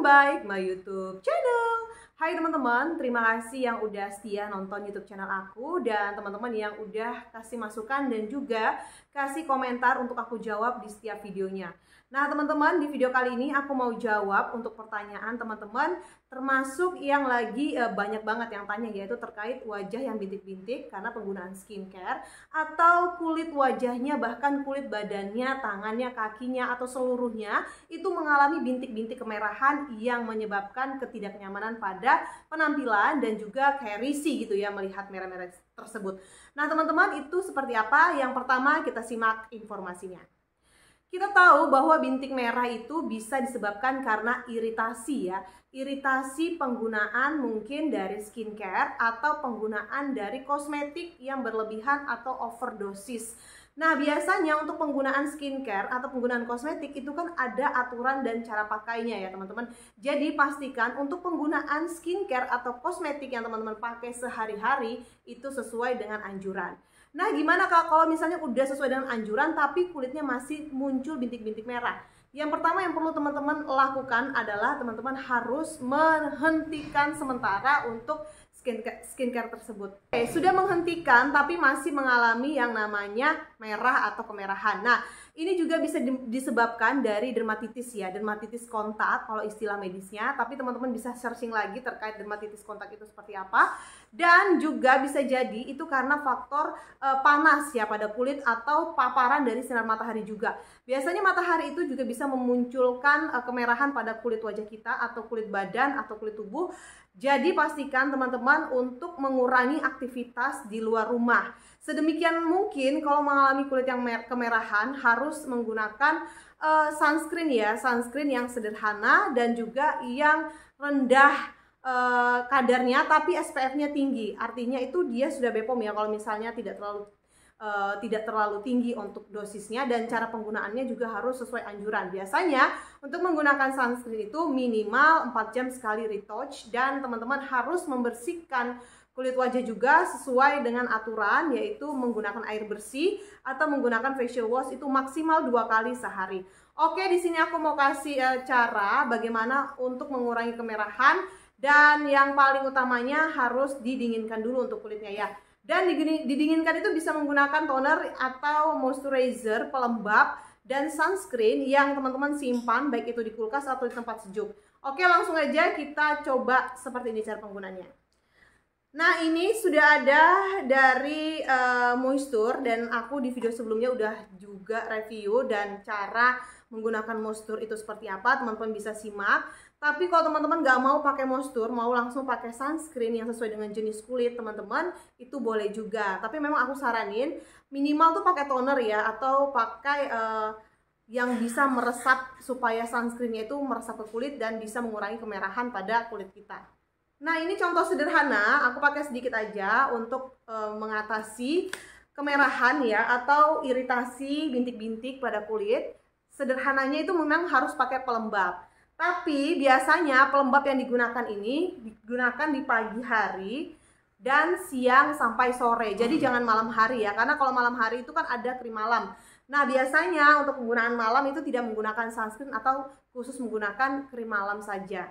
welcome back my YouTube channel. Hai teman-teman, terima kasih yang udah setia nonton YouTube channel aku dan teman-teman yang udah kasih masukan dan juga kasih komentar untuk aku jawab di setiap videonya. Nah, teman-teman, di video kali ini aku mau jawab untuk pertanyaan teman-teman, termasuk yang lagi e, banyak banget yang tanya, yaitu terkait wajah yang bintik-bintik karena penggunaan skincare, atau kulit wajahnya, bahkan kulit badannya, tangannya, kakinya, atau seluruhnya, itu mengalami bintik-bintik kemerahan yang menyebabkan ketidaknyamanan pada penampilan dan juga kayak gitu ya, melihat merah-merah tersebut. Nah, teman-teman, itu seperti apa? Yang pertama, kita simak informasinya. Kita tahu bahwa bintik merah itu bisa disebabkan karena iritasi ya. Iritasi penggunaan mungkin dari skincare atau penggunaan dari kosmetik yang berlebihan atau overdosis Nah, biasanya untuk penggunaan skincare atau penggunaan kosmetik itu kan ada aturan dan cara pakainya ya, teman-teman. Jadi, pastikan untuk penggunaan skincare atau kosmetik yang teman-teman pakai sehari-hari itu sesuai dengan anjuran. Nah, gimana kalau misalnya udah sesuai dengan anjuran tapi kulitnya masih muncul bintik-bintik merah? Yang pertama yang perlu teman-teman lakukan adalah teman-teman harus menghentikan sementara untuk skincare, skincare tersebut. Oke, sudah menghentikan tapi masih mengalami yang namanya merah atau kemerahan. Nah, ini juga bisa disebabkan dari dermatitis ya, dermatitis kontak kalau istilah medisnya, tapi teman-teman bisa searching lagi terkait dermatitis kontak itu seperti apa. Dan juga bisa jadi itu karena faktor e, panas ya pada kulit atau paparan dari sinar matahari juga. Biasanya matahari itu juga bisa memunculkan e, kemerahan pada kulit wajah kita atau kulit badan atau kulit tubuh jadi pastikan teman-teman untuk mengurangi aktivitas di luar rumah. Sedemikian mungkin kalau mengalami kulit yang kemerahan harus menggunakan uh, sunscreen ya, sunscreen yang sederhana dan juga yang rendah uh, kadarnya tapi SPF-nya tinggi. Artinya itu dia sudah BPOM ya kalau misalnya tidak terlalu uh, tidak terlalu tinggi untuk dosisnya dan cara penggunaannya juga harus sesuai anjuran. Biasanya untuk menggunakan sunscreen itu minimal 4 jam sekali retouch dan teman-teman harus membersihkan kulit wajah juga sesuai dengan aturan yaitu menggunakan air bersih atau menggunakan facial wash itu maksimal dua kali sehari. Oke, di sini aku mau kasih uh, cara bagaimana untuk mengurangi kemerahan dan yang paling utamanya harus didinginkan dulu untuk kulitnya ya. Dan didinginkan itu bisa menggunakan toner atau moisturizer pelembab dan sunscreen yang teman-teman simpan baik itu di kulkas atau di tempat sejuk. Oke, langsung aja kita coba seperti ini cara penggunanya. Nah, ini sudah ada dari uh, eh, moisture dan aku di video sebelumnya udah juga review dan cara menggunakan moisture itu seperti apa, teman-teman bisa simak. Tapi kalau teman-teman nggak mau pakai moisture, mau langsung pakai sunscreen yang sesuai dengan jenis kulit teman-teman, itu boleh juga. Tapi memang aku saranin minimal tuh pakai toner ya atau pakai uh, yang bisa meresap supaya sunscreennya itu meresap ke kulit dan bisa mengurangi kemerahan pada kulit kita. Nah ini contoh sederhana, aku pakai sedikit aja untuk uh, mengatasi kemerahan ya atau iritasi bintik-bintik pada kulit. Sederhananya itu memang harus pakai pelembab tapi biasanya pelembab yang digunakan ini digunakan di pagi hari dan siang sampai sore. Jadi hmm. jangan malam hari ya, karena kalau malam hari itu kan ada krim malam. Nah, biasanya untuk penggunaan malam itu tidak menggunakan sunscreen atau khusus menggunakan krim malam saja.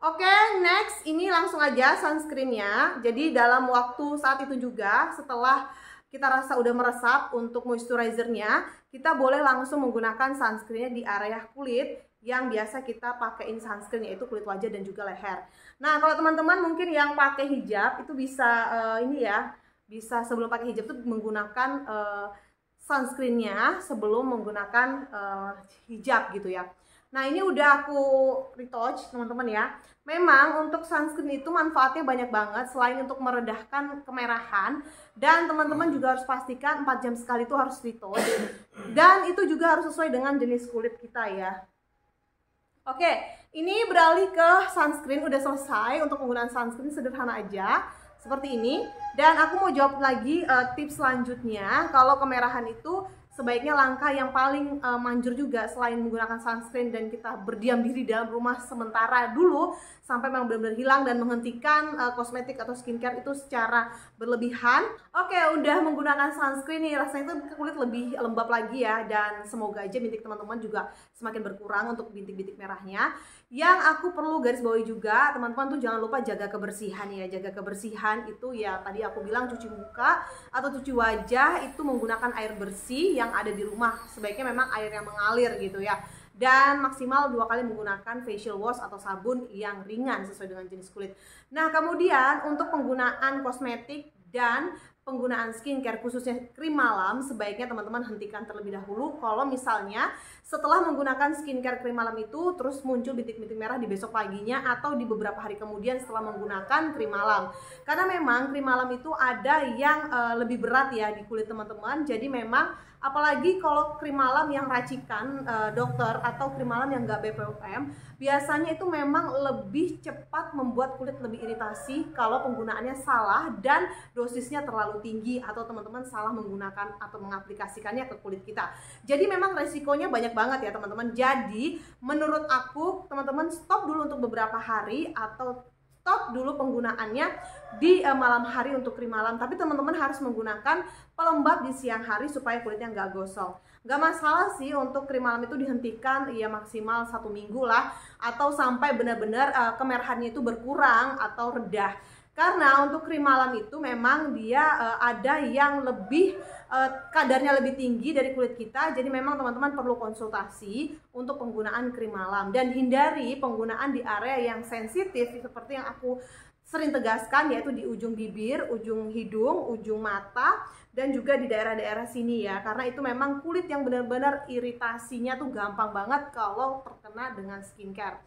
Oke, okay, next ini langsung aja sunscreennya. Jadi dalam waktu saat itu juga setelah kita rasa udah meresap untuk moisturizernya, kita boleh langsung menggunakan sunscreennya di area kulit yang biasa kita pakaiin sunscreen yaitu kulit wajah dan juga leher. Nah, kalau teman-teman mungkin yang pakai hijab itu bisa uh, ini ya, bisa sebelum pakai hijab itu menggunakan uh, sunscreennya sebelum menggunakan uh, hijab gitu ya. Nah, ini udah aku retouch teman-teman ya. Memang untuk sunscreen itu manfaatnya banyak banget selain untuk meredahkan kemerahan dan teman-teman juga harus pastikan 4 jam sekali itu harus retouch dan itu juga harus sesuai dengan jenis kulit kita ya. Oke, ini beralih ke sunscreen udah selesai untuk penggunaan sunscreen sederhana aja seperti ini dan aku mau jawab lagi uh, tips selanjutnya kalau kemerahan itu sebaiknya langkah yang paling uh, manjur juga selain menggunakan sunscreen dan kita berdiam diri dalam rumah sementara dulu sampai memang benar-benar hilang dan menghentikan uh, kosmetik atau skincare itu secara berlebihan. Oke, okay, udah menggunakan sunscreen nih rasanya itu kulit lebih lembab lagi ya dan semoga aja bintik teman-teman juga semakin berkurang untuk bintik-bintik merahnya. Yang aku perlu garis bawahi juga, teman-teman tuh jangan lupa jaga kebersihan ya. Jaga kebersihan itu ya tadi aku bilang cuci muka atau cuci wajah itu menggunakan air bersih yang yang ada di rumah sebaiknya memang air yang mengalir gitu ya dan maksimal dua kali menggunakan facial wash atau sabun yang ringan sesuai dengan jenis kulit. Nah, kemudian untuk penggunaan kosmetik dan penggunaan skincare khususnya krim malam sebaiknya teman-teman hentikan terlebih dahulu kalau misalnya setelah menggunakan skincare krim malam itu terus muncul bintik-bintik merah di besok paginya atau di beberapa hari kemudian setelah menggunakan krim malam karena memang krim malam itu ada yang e, lebih berat ya di kulit teman-teman jadi memang apalagi kalau krim malam yang racikan uh, dokter atau krim malam yang nggak BPOM biasanya itu memang lebih cepat membuat kulit lebih iritasi kalau penggunaannya salah dan dosisnya terlalu tinggi atau teman-teman salah menggunakan atau mengaplikasikannya ke kulit kita jadi memang resikonya banyak banget ya teman-teman jadi menurut aku teman-teman stop dulu untuk beberapa hari atau stop dulu penggunaannya di uh, malam hari untuk krim malam tapi teman-teman harus menggunakan pelembab di siang hari supaya kulitnya nggak gosong nggak masalah sih untuk krim malam itu dihentikan ya maksimal satu minggu lah atau sampai benar-benar uh, eh, kemerahannya itu berkurang atau redah karena untuk krim malam itu memang dia uh, ada yang lebih uh, kadarnya lebih tinggi dari kulit kita. Jadi memang teman-teman perlu konsultasi untuk penggunaan krim malam dan hindari penggunaan di area yang sensitif seperti yang aku sering tegaskan yaitu di ujung bibir, ujung hidung, ujung mata dan juga di daerah-daerah sini ya karena itu memang kulit yang benar-benar iritasinya tuh gampang banget kalau terkena dengan skincare.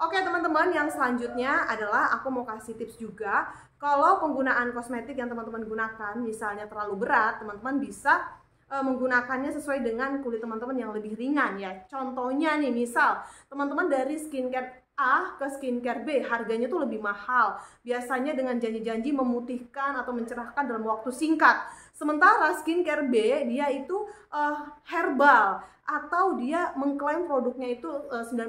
Oke teman-teman, yang selanjutnya adalah aku mau kasih tips juga kalau penggunaan kosmetik yang teman-teman gunakan misalnya terlalu berat, teman-teman bisa e, menggunakannya sesuai dengan kulit teman-teman yang lebih ringan ya. Contohnya nih, misal teman-teman dari skincare A ke skincare B harganya tuh lebih mahal. Biasanya dengan janji-janji memutihkan atau mencerahkan dalam waktu singkat. Sementara skincare B dia itu uh, herbal atau dia mengklaim produknya itu eh, uh, 90%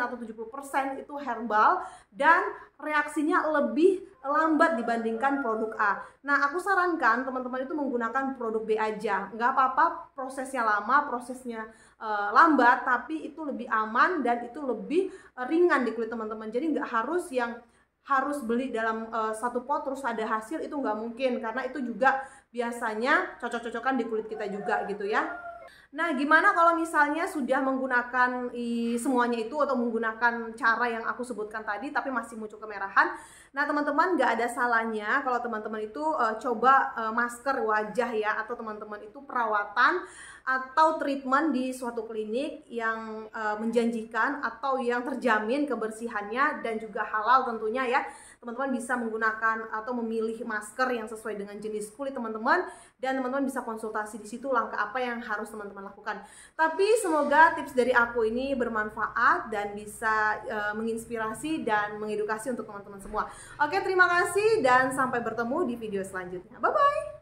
atau 70% itu herbal dan reaksinya lebih lambat dibandingkan produk A. Nah, aku sarankan teman-teman itu menggunakan produk B aja. Nggak apa-apa prosesnya lama, prosesnya uh, lambat, tapi itu lebih aman dan itu lebih ringan di kulit teman-teman. Jadi nggak harus yang harus beli dalam uh, satu pot terus ada hasil itu nggak mungkin karena itu juga biasanya cocok-cocokan di kulit kita juga gitu ya Nah, gimana kalau misalnya sudah menggunakan i, semuanya itu atau menggunakan cara yang aku sebutkan tadi tapi masih muncul kemerahan? Nah, teman-teman nggak ada salahnya kalau teman-teman itu uh, coba uh, masker wajah ya atau teman-teman itu perawatan atau treatment di suatu klinik yang uh, menjanjikan atau yang terjamin kebersihannya dan juga halal tentunya ya teman-teman bisa menggunakan atau memilih masker yang sesuai dengan jenis kulit teman-teman dan teman-teman bisa konsultasi di situ langkah apa yang harus teman-teman lakukan. Tapi semoga tips dari aku ini bermanfaat dan bisa e, menginspirasi dan mengedukasi untuk teman-teman semua. Oke, terima kasih dan sampai bertemu di video selanjutnya. Bye bye.